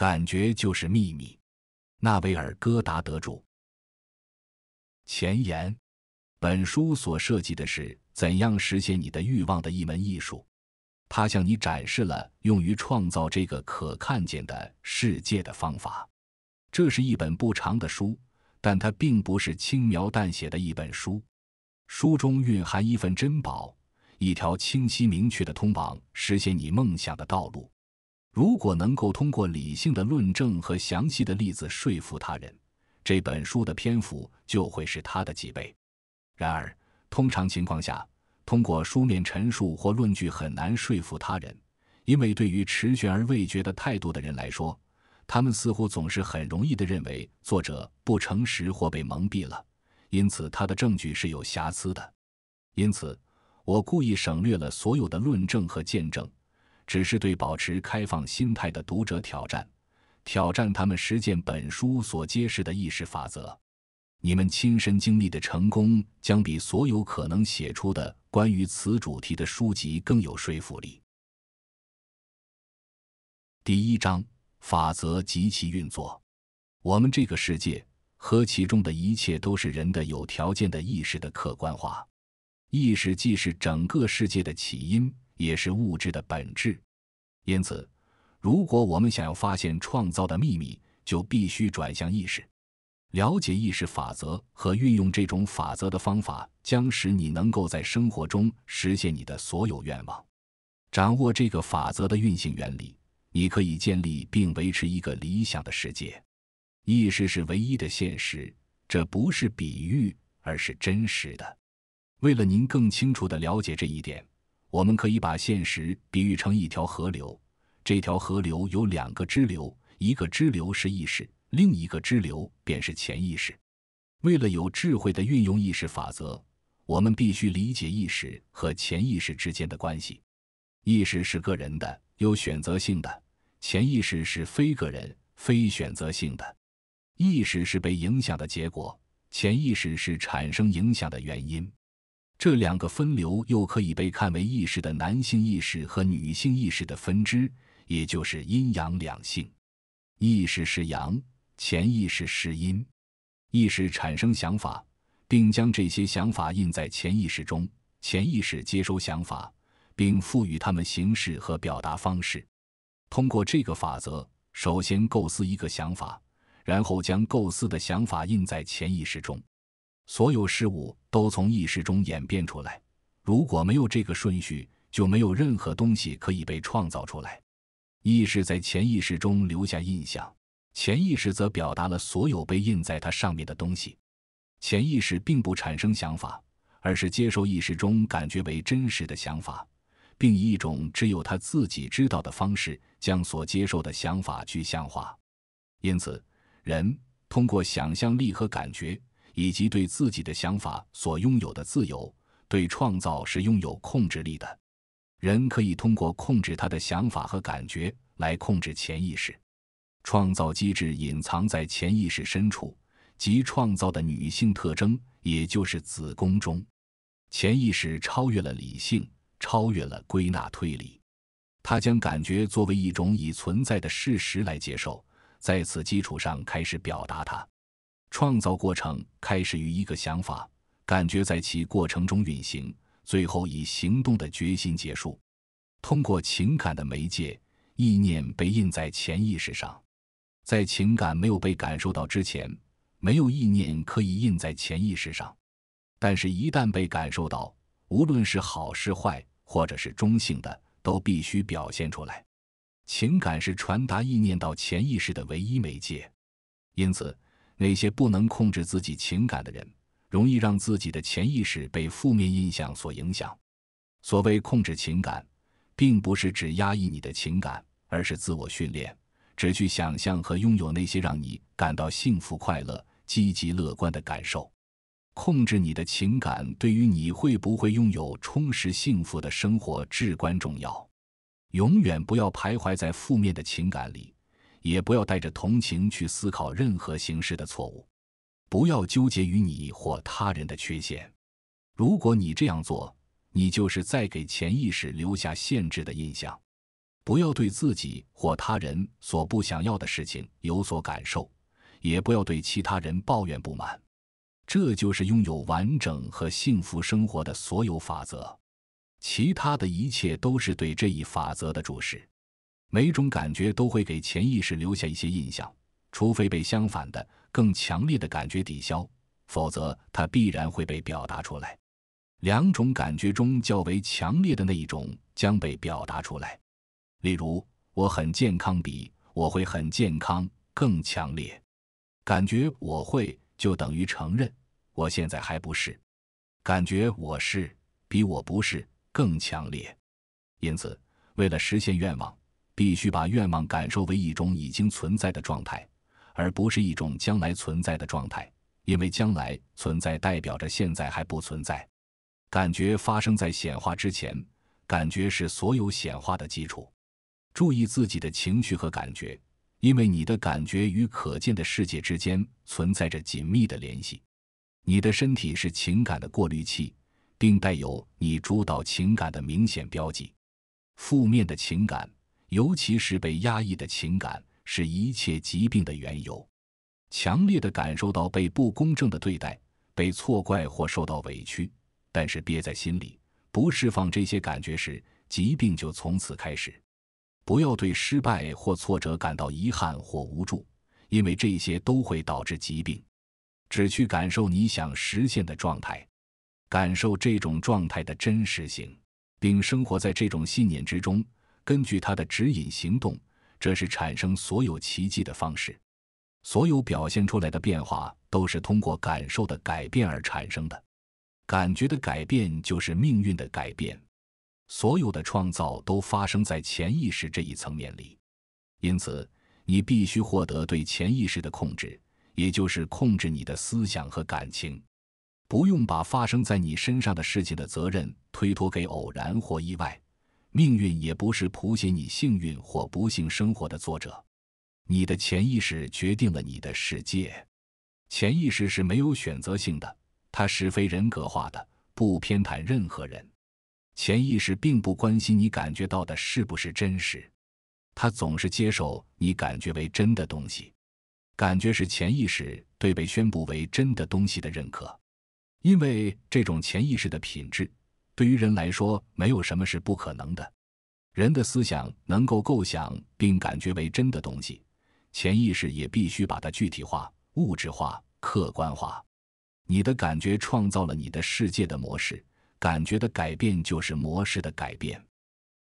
感觉就是秘密。纳维尔·戈达得著。前言：本书所涉及的是怎样实现你的欲望的一门艺术。他向你展示了用于创造这个可看见的世界的方法。这是一本不长的书，但它并不是轻描淡写的一本书。书中蕴含一份珍宝，一条清晰明确的通往实现你梦想的道路。如果能够通过理性的论证和详细的例子说服他人，这本书的篇幅就会是他的几倍。然而，通常情况下，通过书面陈述或论据很难说服他人，因为对于持悬而未决的态度的人来说，他们似乎总是很容易地认为作者不诚实或被蒙蔽了，因此他的证据是有瑕疵的。因此，我故意省略了所有的论证和见证。只是对保持开放心态的读者挑战，挑战他们实践本书所揭示的意识法则。你们亲身经历的成功将比所有可能写出的关于此主题的书籍更有说服力。第一章法则及其运作。我们这个世界和其中的一切都是人的有条件的意识的客观化。意识既是整个世界的起因，也是物质的本质。因此，如果我们想要发现创造的秘密，就必须转向意识。了解意识法则和运用这种法则的方法，将使你能够在生活中实现你的所有愿望。掌握这个法则的运行原理，你可以建立并维持一个理想的世界。意识是唯一的现实，这不是比喻，而是真实的。为了您更清楚地了解这一点。我们可以把现实比喻成一条河流，这条河流有两个支流，一个支流是意识，另一个支流便是潜意识。为了有智慧的运用意识法则，我们必须理解意识和潜意识之间的关系。意识是个人的、有选择性的；潜意识是非个人、非选择性的。意识是被影响的结果，潜意识是产生影响的原因。这两个分流又可以被看为意识的男性意识和女性意识的分支，也就是阴阳两性。意识是阳，潜意识是阴。意识产生想法，并将这些想法印在潜意识中；潜意识接收想法，并赋予它们形式和表达方式。通过这个法则，首先构思一个想法，然后将构思的想法印在潜意识中。所有事物都从意识中演变出来。如果没有这个顺序，就没有任何东西可以被创造出来。意识在潜意识中留下印象，潜意识则表达了所有被印在它上面的东西。潜意识并不产生想法，而是接受意识中感觉为真实的想法，并以一种只有他自己知道的方式将所接受的想法具象化。因此，人通过想象力和感觉。以及对自己的想法所拥有的自由，对创造是拥有控制力的。人可以通过控制他的想法和感觉来控制潜意识。创造机制隐藏在潜意识深处，即创造的女性特征，也就是子宫中。潜意识超越了理性，超越了归纳推理。他将感觉作为一种已存在的事实来接受，在此基础上开始表达它。创造过程开始于一个想法，感觉在其过程中运行，最后以行动的决心结束。通过情感的媒介，意念被印在潜意识上。在情感没有被感受到之前，没有意念可以印在潜意识上。但是，一旦被感受到，无论是好是坏，或者是中性的，都必须表现出来。情感是传达意念到潜意识的唯一媒介，因此。那些不能控制自己情感的人，容易让自己的潜意识被负面印象所影响。所谓控制情感，并不是指压抑你的情感，而是自我训练，只去想象和拥有那些让你感到幸福、快乐、积极、乐观的感受。控制你的情感，对于你会不会拥有充实、幸福的生活至关重要。永远不要徘徊在负面的情感里。也不要带着同情去思考任何形式的错误，不要纠结于你或他人的缺陷。如果你这样做，你就是在给潜意识留下限制的印象。不要对自己或他人所不想要的事情有所感受，也不要对其他人抱怨不满。这就是拥有完整和幸福生活的所有法则，其他的一切都是对这一法则的注释。每种感觉都会给潜意识留下一些印象，除非被相反的、更强烈的感觉抵消，否则它必然会被表达出来。两种感觉中较为强烈的那一种将被表达出来。例如，我很健康，比我会很健康更强烈。感觉我会就等于承认我现在还不是。感觉我是比我不是更强烈。因此，为了实现愿望。必须把愿望感受为一种已经存在的状态，而不是一种将来存在的状态，因为将来存在代表着现在还不存在。感觉发生在显化之前，感觉是所有显化的基础。注意自己的情绪和感觉，因为你的感觉与可见的世界之间存在着紧密的联系。你的身体是情感的过滤器，并带有你主导情感的明显标记。负面的情感。尤其是被压抑的情感是一切疾病的缘由。强烈的感受到被不公正的对待、被错怪或受到委屈，但是憋在心里不释放这些感觉时，疾病就从此开始。不要对失败或挫折感到遗憾或无助，因为这些都会导致疾病。只去感受你想实现的状态，感受这种状态的真实性，并生活在这种信念之中。根据他的指引行动，这是产生所有奇迹的方式。所有表现出来的变化都是通过感受的改变而产生的，感觉的改变就是命运的改变。所有的创造都发生在潜意识这一层面里，因此你必须获得对潜意识的控制，也就是控制你的思想和感情。不用把发生在你身上的事情的责任推脱给偶然或意外。命运也不是谱写你幸运或不幸生活的作者，你的潜意识决定了你的世界。潜意识是没有选择性的，它是非人格化的，不偏袒任何人。潜意识并不关心你感觉到的是不是真实，它总是接受你感觉为真的东西。感觉是潜意识对被宣布为真的东西的认可，因为这种潜意识的品质。对于人来说，没有什么是不可能的。人的思想能够构想并感觉为真的东西，潜意识也必须把它具体化、物质化、客观化。你的感觉创造了你的世界的模式，感觉的改变就是模式的改变。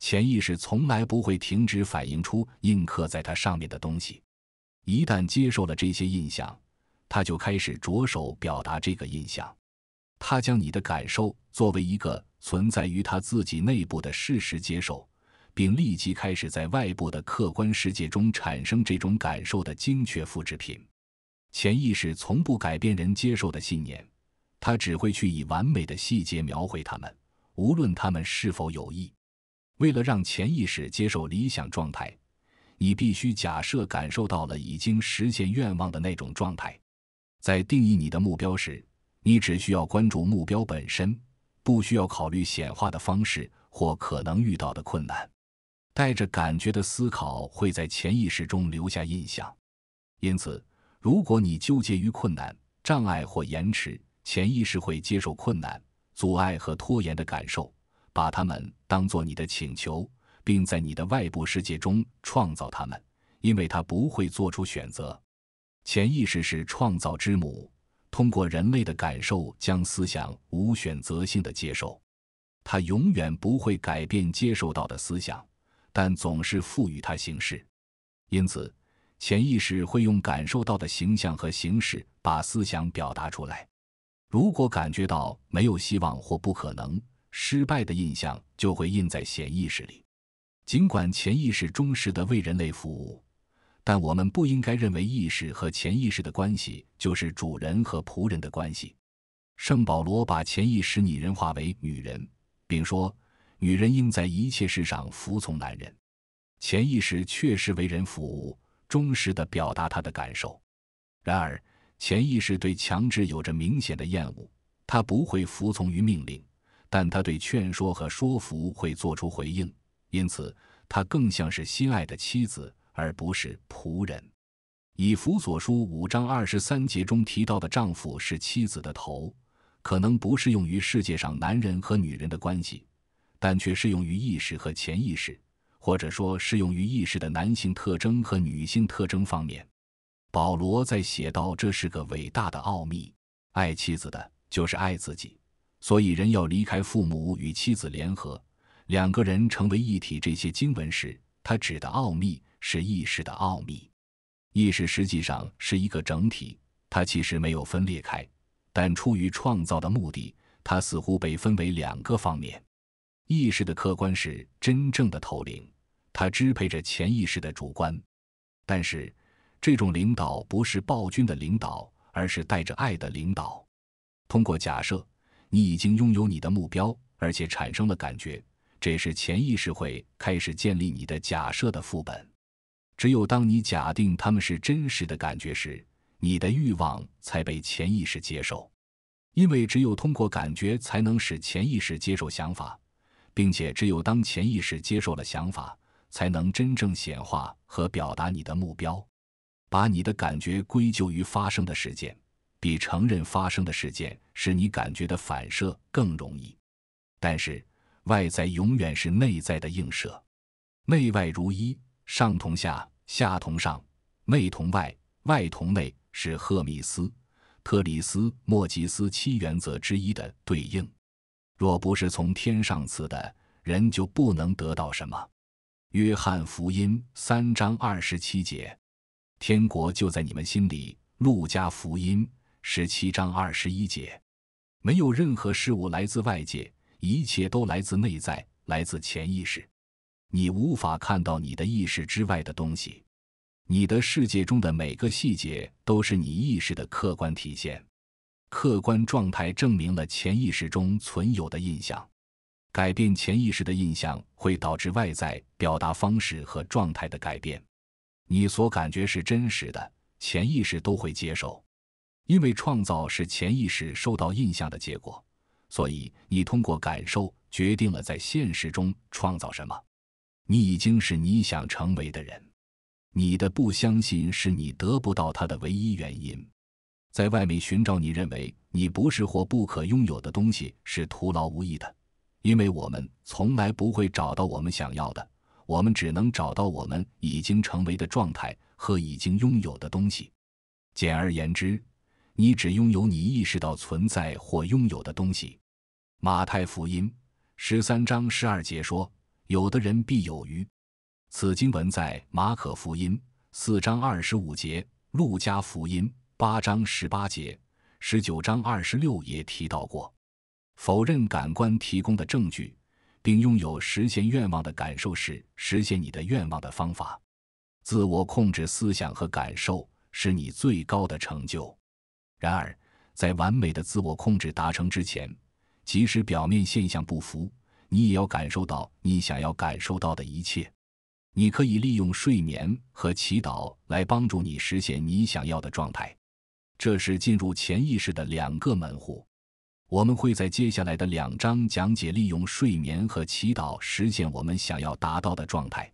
潜意识从来不会停止反映出印刻在它上面的东西。一旦接受了这些印象，它就开始着手表达这个印象。他将你的感受作为一个存在于他自己内部的事实接受，并立即开始在外部的客观世界中产生这种感受的精确复制品。潜意识从不改变人接受的信念，他只会去以完美的细节描绘他们，无论他们是否有意。为了让潜意识接受理想状态，你必须假设感受到了已经实现愿望的那种状态。在定义你的目标时。你只需要关注目标本身，不需要考虑显化的方式或可能遇到的困难。带着感觉的思考会在潜意识中留下印象。因此，如果你纠结于困难、障碍或延迟，潜意识会接受困难、阻碍和拖延的感受，把它们当作你的请求，并在你的外部世界中创造它们，因为它不会做出选择。潜意识是创造之母。通过人类的感受，将思想无选择性的接受，他永远不会改变接受到的思想，但总是赋予它形式。因此，潜意识会用感受到的形象和形式把思想表达出来。如果感觉到没有希望或不可能，失败的印象就会印在潜意识里。尽管潜意识忠实的为人类服务。但我们不应该认为意识和潜意识的关系就是主人和仆人的关系。圣保罗把潜意识拟人化为女人，并说：“女人应在一切事上服从男人。”潜意识确实为人服务，忠实地表达他的感受。然而，潜意识对强制有着明显的厌恶，他不会服从于命令，但他对劝说和说服会做出回应。因此，他更像是心爱的妻子。而不是仆人，《以弗所书五章二十三节》中提到的“丈夫是妻子的头”，可能不适用于世界上男人和女人的关系，但却适用于意识和潜意识，或者说适用于意识的男性特征和女性特征方面。保罗在写道：“这是个伟大的奥秘，爱妻子的就是爱自己，所以人要离开父母与妻子联合，两个人成为一体。”这些经文时，他指的奥秘。是意识的奥秘，意识实际上是一个整体，它其实没有分裂开，但出于创造的目的，它似乎被分为两个方面。意识的客观是真正的头领，它支配着潜意识的主观，但是这种领导不是暴君的领导，而是带着爱的领导。通过假设，你已经拥有你的目标，而且产生了感觉，这是潜意识会开始建立你的假设的副本。只有当你假定他们是真实的感觉时，你的欲望才被潜意识接受，因为只有通过感觉才能使潜意识接受想法，并且只有当潜意识接受了想法，才能真正显化和表达你的目标。把你的感觉归咎于发生的事件，比承认发生的事件是你感觉的反射更容易。但是，外在永远是内在的映射，内外如一。上同下，下同上，内同外，外同内，是赫米斯、特里斯莫吉斯七原则之一的对应。若不是从天上赐的，人就不能得到什么。约翰福音三章二十七节：天国就在你们心里。路加福音十七章二十一节：没有任何事物来自外界，一切都来自内在，来自潜意识。你无法看到你的意识之外的东西，你的世界中的每个细节都是你意识的客观体现。客观状态证明了潜意识中存有的印象。改变潜意识的印象会导致外在表达方式和状态的改变。你所感觉是真实的，潜意识都会接受。因为创造是潜意识受到印象的结果，所以你通过感受决定了在现实中创造什么。你已经是你想成为的人，你的不相信是你得不到他的唯一原因。在外面寻找你认为你不是或不可拥有的东西是徒劳无益的，因为我们从来不会找到我们想要的，我们只能找到我们已经成为的状态和已经拥有的东西。简而言之，你只拥有你意识到存在或拥有的东西。马太福音十三章十二节说。有的人必有余。此经文在马可福音四章二十五节、路加福音八章十八节、十九章二十六也提到过。否认感官提供的证据，并拥有实现愿望的感受是实现你的愿望的方法。自我控制思想和感受是你最高的成就。然而，在完美的自我控制达成之前，即使表面现象不符。你也要感受到你想要感受到的一切。你可以利用睡眠和祈祷来帮助你实现你想要的状态，这是进入潜意识的两个门户。我们会在接下来的两章讲解利用睡眠和祈祷实现我们想要达到的状态。